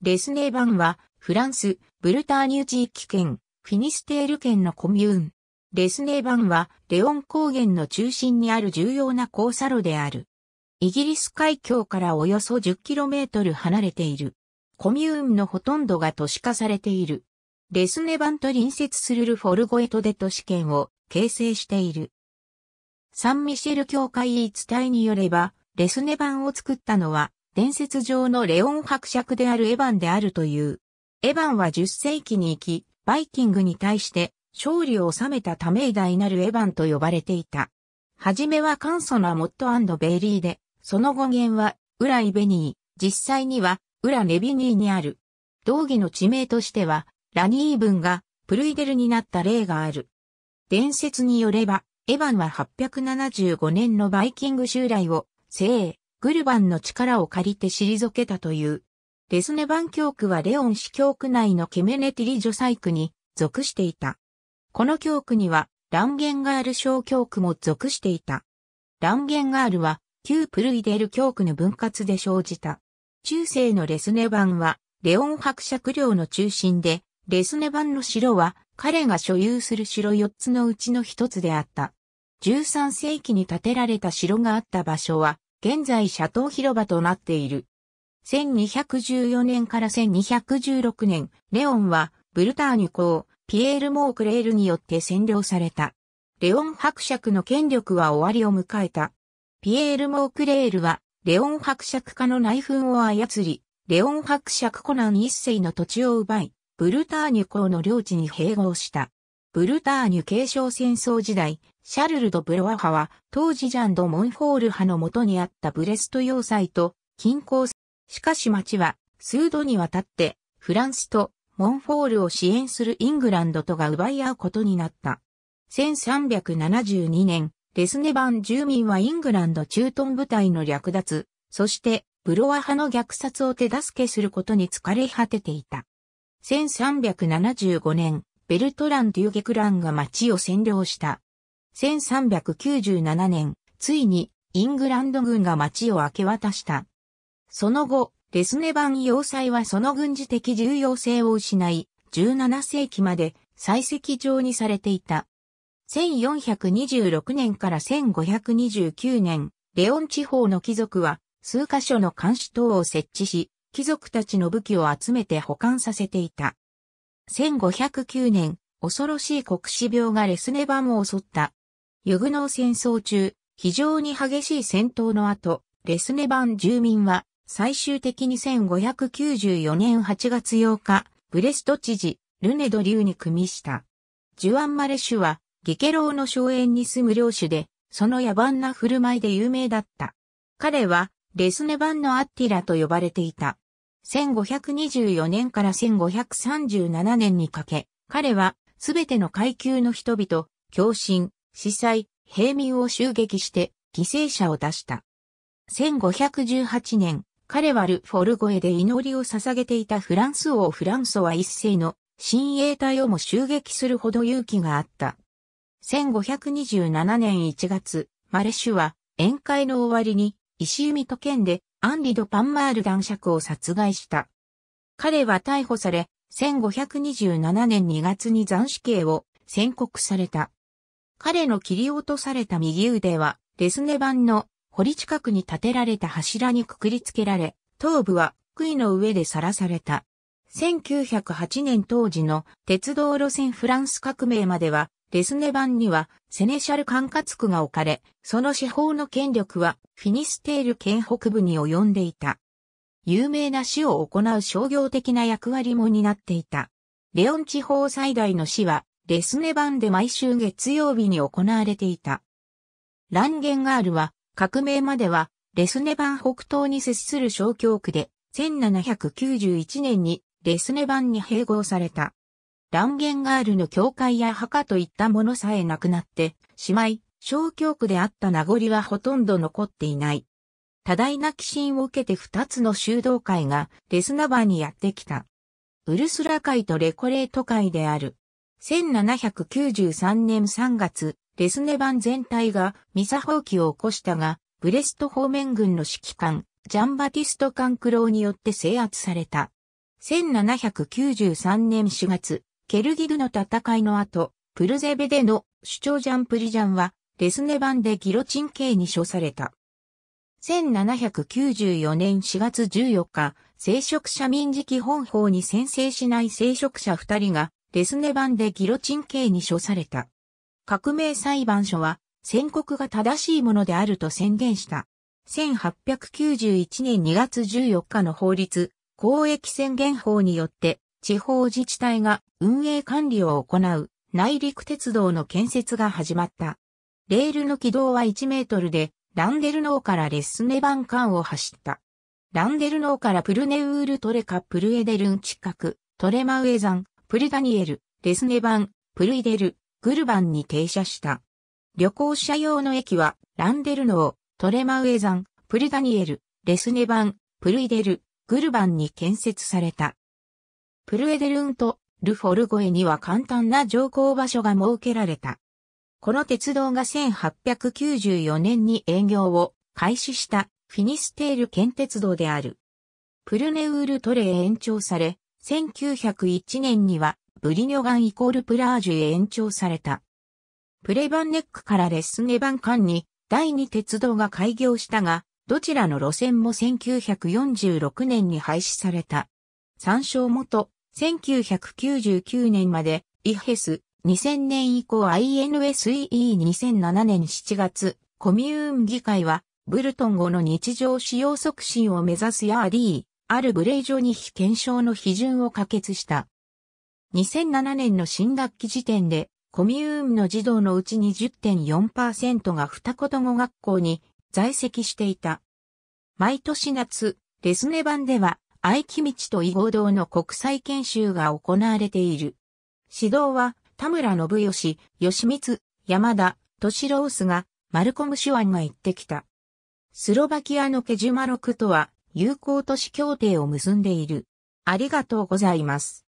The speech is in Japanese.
レスネーバンは、フランス、ブルターニュ地域圏、フィニステール県のコミューン。レスネーバンは、レオン高原の中心にある重要な交差路である。イギリス海峡からおよそ 10km 離れている。コミューンのほとんどが都市化されている。レスネバンと隣接するルフォルゴエトで都市圏を形成している。サンミシェル教会一帯によれば、レスネバンを作ったのは伝説上のレオン伯爵であるエヴァンであるという。エヴァンは10世紀に行き、バイキングに対して勝利を収めたため偉大なるエヴァンと呼ばれていた。はじめは簡素なモットベイリーで、その語源は、ウライベニー、実際には、ウラネビニーにある。道義の地名としては、ラニー文が、プルイデルになった例がある。伝説によれば、エヴァンは875年のバイキング襲来を、聖、グルバンの力を借りて退けたという。レスネバン教区はレオン市教区内のケメネティリサイ区に属していた。この教区にはランゲンガール小教区も属していた。ランゲンガールは旧プルイデル教区の分割で生じた。中世のレスネバンはレオン伯爵領の中心で、レスネバンの城は彼が所有する城4つのうちの1つであった。13世紀に建てられた城があった場所は現在シャトー広場となっている。1214年から1216年、レオンはブルターニュ公、ピエール・モークレールによって占領された。レオン伯爵の権力は終わりを迎えた。ピエール・モークレールは、レオン伯爵家の内紛を操り、レオン伯爵コナン一世の土地を奪い、ブルターニュ公の領地に併合した。ブルターニュ継承戦争時代、シャルル・ド・ブロワ派は、当時ジャン・ド・モンフォール派の元にあったブレスト要塞と近郊、しかし町は、数度にわたって、フランスとモンフォールを支援するイングランドとが奪い合うことになった。1372年、レスネバン住民はイングランド駐屯部隊の略奪、そしてブロワ派の虐殺を手助けすることに疲れ果てていた。1375年、ベルトラン・デューゲクランが町を占領した。1397年、ついにイングランド軍が町を明け渡した。その後、レスネバン要塞はその軍事的重要性を失い、17世紀まで採石場にされていた。1426年から1529年、レオン地方の貴族は数カ所の監視塔を設置し、貴族たちの武器を集めて保管させていた。1509年、恐ろしい国死病がレスネバムを襲った。ユグノー戦争中、非常に激しい戦闘の後、レスネバン住民は最終的に1594年8月8日、ブレスト知事、ルネド流に組みした。ジュアン・マレシュは、ギケローの荘園に住む領主で、その野蛮な振る舞いで有名だった。彼は、レスネバンのアッティラと呼ばれていた。1524年から1537年にかけ、彼はすべての階級の人々、共振、司祭、平民を襲撃して犠牲者を出した。1518年、彼はル・フォルゴエで祈りを捧げていたフランス王フランソワ一世の親衛隊をも襲撃するほど勇気があった。1527年1月、マレシュは宴会の終わりに石弓と剣でアンリ・ド・パンマール男爵を殺害した。彼は逮捕され、1527年2月に斬死刑を宣告された。彼の切り落とされた右腕は、レスネ版の堀近くに建てられた柱にくくりつけられ、頭部は杭の上でさらされた。1908年当時の鉄道路線フランス革命まではレスネ版にはセネシャル管轄区が置かれ、その司法の権力はフィニステール県北部に及んでいた。有名な市を行う商業的な役割も担っていた。レオン地方最大の市は、レスネ版で毎週月曜日に行われていた。ランゲンガールは、革命までは、レスネ版北東に接する小教区で、1791年にレスネ版に併合された。ランゲンガールの教会や墓といったものさえなくなってしまい、小教区であった名残はほとんど残っていない。多大な寄進を受けて二つの修道会がレスナバーにやってきた。ウルスラ会とレコレート会である。1793年3月、レスネバン全体がミサ放棄を起こしたが、ブレスト方面軍の指揮官、ジャンバティスト・カンクローによって制圧された。1793年4月、ケルギドの戦いの後、プルゼベでの首長ジャンプリジャンは、レスネ版でギロチン刑に処された。1794年4月14日、聖職者民事基本法に宣誓しない聖職者2人が、レスネ版でギロチン刑に処された。革命裁判所は、宣告が正しいものであると宣言した。1891年2月14日の法律、公益宣言法によって、地方自治体が運営管理を行う内陸鉄道の建設が始まった。レールの軌道は1メートルで、ランデルノーからレッスネバン間を走った。ランデルノーからプルネウールトレカプルエデルン近く、トレマウエザン、プルダニエル、レスネバン、プルイデル、グルバンに停車した。旅行者用の駅は、ランデルノー、トレマウエザン、プルダニエル、レスネバン、プルイデル、グルバンに建設された。プルエデルンとルフォルゴエには簡単な乗降場所が設けられた。この鉄道が1894年に営業を開始したフィニステール県鉄道である。プルネウールトレへ延長され、1901年にはブリニョガンイコールプラージュへ延長された。プレバンネックからレッスネバン間に第二鉄道が開業したが、どちらの路線も1946年に廃止された。参照元、1999年まで、イヘス、2000年以降 INSEE2007 年7月、コミューン議会は、ブルトン語の日常使用促進を目指すやリー、あるブレイジョニヒ検証の批准を可決した。2007年の新学期時点で、コミューンの児童のうち20.4%が二言語学校に在籍していた。毎年夏、レスネ版では、愛木道と伊合堂の国際研修が行われている。指導は田村信義、吉光、山田、敏ロースがマルコム・シュワンが行ってきた。スロバキアのケジュマロクとは友好都市協定を結んでいる。ありがとうございます。